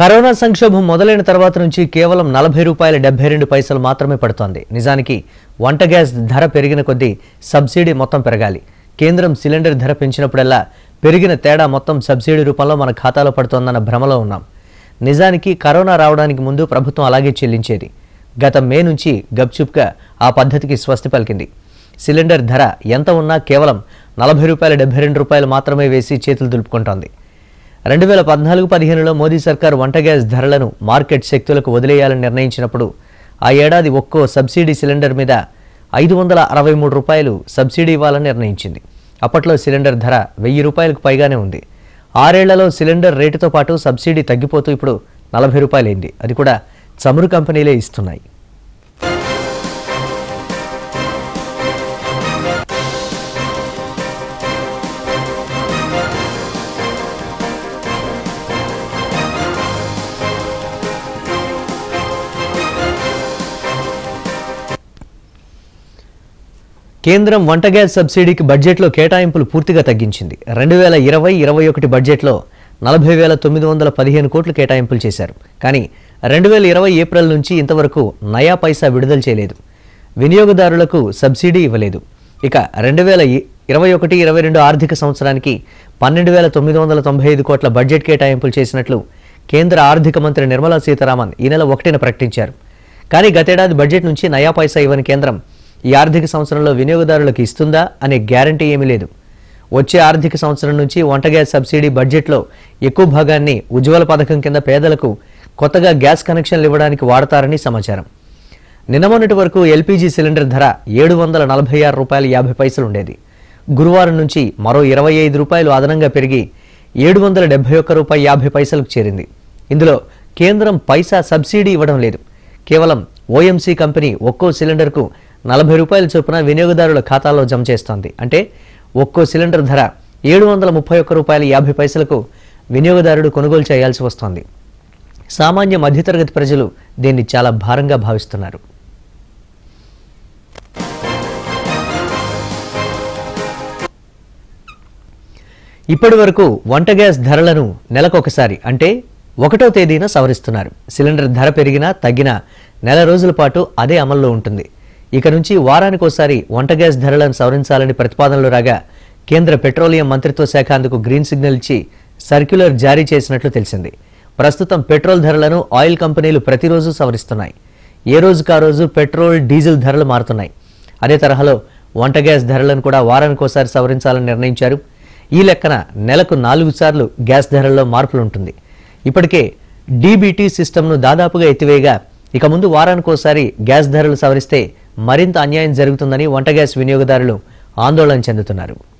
corona సంక్షోభం మొదలైన తర్వాత నుంచి కేవలం నలభై రూపాయల డెబ్బై రెండు పైసలు మాత్రమే పడుతోంది నిజానికి వంట గ్యాస్ ధర పెరిగిన కొద్దీ సబ్సిడీ మొత్తం పెరగాలి కేంద్రం సిలిండర్ ధర పెంచినప్పుడల్లా పెరిగిన తేడా మొత్తం సబ్సిడీ రూపంలో మన ఖాతాలో పడుతోందన్న భ్రమలో ఉన్నాం నిజానికి కరోనా రావడానికి ముందు ప్రభుత్వం అలాగే చెల్లించేది గత మే నుంచి గప్చుప్గా ఆ పద్ధతికి స్వస్తి పలికింది సిలిండర్ ధర ఎంత ఉన్నా కేవలం నలభై రూపాయల డెబ్బై రెండు రూపాయలు మాత్రమే వేసి చేతులు దులుపుకుంటోంది రెండు వేల పద్నాలుగు పదిహేనులో మోదీ సర్కార్ వంట గ్యాస్ ధరలను మార్కెట్ శక్తులకు వదిలేయాలని నిర్ణయించినప్పుడు ఆ ఏడాది ఒక్కో సబ్సిడీ సిలిండర్ మీద ఐదు వందల అరవై మూడు రూపాయలు సబ్సిడీ ఇవ్వాలని నిర్ణయించింది అప్పట్లో సిలిండర్ ధర వెయ్యి రూపాయలకు పైగానే ఉంది ఆరేళ్లలో సిలిండర్ రేటుతో పాటు సబ్సిడీ తగ్గిపోతూ ఇప్పుడు నలభై రూపాయలైంది అది కూడా చమురు కంపెనీలే ఇస్తున్నాయి కేంద్రం వంట గ్యాస్ సబ్సిడీకి బడ్జెట్లో కేటాయింపులు పూర్తిగా తగ్గించింది రెండు వేల ఇరవై ఇరవై ఒకటి బడ్జెట్లో నలభై వేల తొమ్మిది వందల పదిహేను కోట్లు కేటాయింపులు చేశారు కానీ రెండు వేల ఇరవై ఏప్రిల్ నుంచి ఇంతవరకు నయా పైసా విడుదల చేయలేదు వినియోగదారులకు సబ్సిడీ ఇవ్వలేదు ఇక రెండు వేల ఇరవై ఒకటి ఇరవై రెండు ఆర్థిక సంవత్సరానికి పన్నెండు వేల తొమ్మిది వందల తొంభై ఐదు కోట్ల బడ్జెట్ కేటాయింపులు చేసినట్లు కేంద్ర ఆర్థిక మంత్రి నిర్మలా సీతారామన్ ఈ నెల ఒకటిన ప్రకటించారు కానీ గతేడాది బడ్జెట్ నుంచి నయా పైసా ఇవ్వని కేంద్రం ఈ ఆర్థిక సంవత్సరంలో వినియోగదారులకు ఇస్తుందా అనే గ్యారంటీ ఏమీ లేదు వచ్చే ఆర్థిక సంవత్సరం నుంచి వంట గ్యాస్ సబ్సిడీ బడ్జెట్లో ఎక్కువ భాగాన్ని ఉజ్వల పథకం కింద పేదలకు కొత్తగా గ్యాస్ కనెక్షన్లు ఇవ్వడానికి వాడతారని సమాచారం నిన్న వరకు ఎల్పీజీ సిలిండర్ ధర ఏడు వందల నలభై ఆరు రూపాయలు యాభై పైసలు ఉండేది గురువారం నుంచి మరో ఇరవై ఐదు రూపాయలు అదనంగా పెరిగి ఏడు వందల డెబ్బై ఒక్క రూపాయి యాభై పైసలకు చేరింది ఇందులో కేంద్రం పైసా సబ్సిడీ ఇవ్వడం లేదు కేవలం ఓఎంసీ కంపెనీ ఒక్కో సిలిండర్కు నలభై రూపాయల చొప్పున వినియోగదారుల ఖాతాలో జమ చేస్తోంది అంటే ఒక్కో సిలిండర్ ధర ఏడు వందల ముప్పై ఒక్క రూపాయల యాభై పైసలకు వినియోగదారుడు కొనుగోలు చేయాల్సి వస్తోంది సామాన్య మధ్యతరగతి ప్రజలు దీన్ని చాలా భారంగా భావిస్తున్నారు ఇప్పటి వరకు వంట గ్యాస్ ధరలను నెలకొకసారి అంటే ఒకటో తేదీన సవరిస్తున్నారు సిలిండర్ ధర పెరిగినా తగ్గినా నెల రోజుల పాటు అదే అమల్లో ఉంటుంది ఇక నుంచి వారానికోసారి వంట గ్యాస్ ధరలను సవరించాలని ప్రతిపాదనలు రాగా కేంద్ర పెట్రోలియం మంత్రిత్వ శాఖ అందుకు గ్రీన్ సిగ్నల్ ఇచ్చి సర్క్యులర్ జారీ చేసినట్లు తెలిసింది ప్రస్తుతం పెట్రోల్ ధరలను ఆయిల్ కంపెనీలు ప్రతిరోజు సవరిస్తున్నాయి ఏ రోజు కా రోజు పెట్రోల్ డీజిల్ ధరలు మారుతున్నాయి అదే తరహాలో వంట గ్యాస్ ధరలను కూడా వారానికోసారి సవరించాలని నిర్ణయించారు ఈ లెక్కన నెలకు నాలుగు సార్లు గ్యాస్ ధరల్లో మార్పులు ఉంటుంది ఇప్పటికే డీబీటీ సిస్టమ్ను దాదాపుగా ఎత్తివేయగా ఇక ముందు వారానికోసారి గ్యాస్ ధరలు సవరిస్తే మరింత అన్యాయం జరుగుతుందని వంట గ్యాస్ వినియోగదారులు ఆందోళన చెందుతున్నారు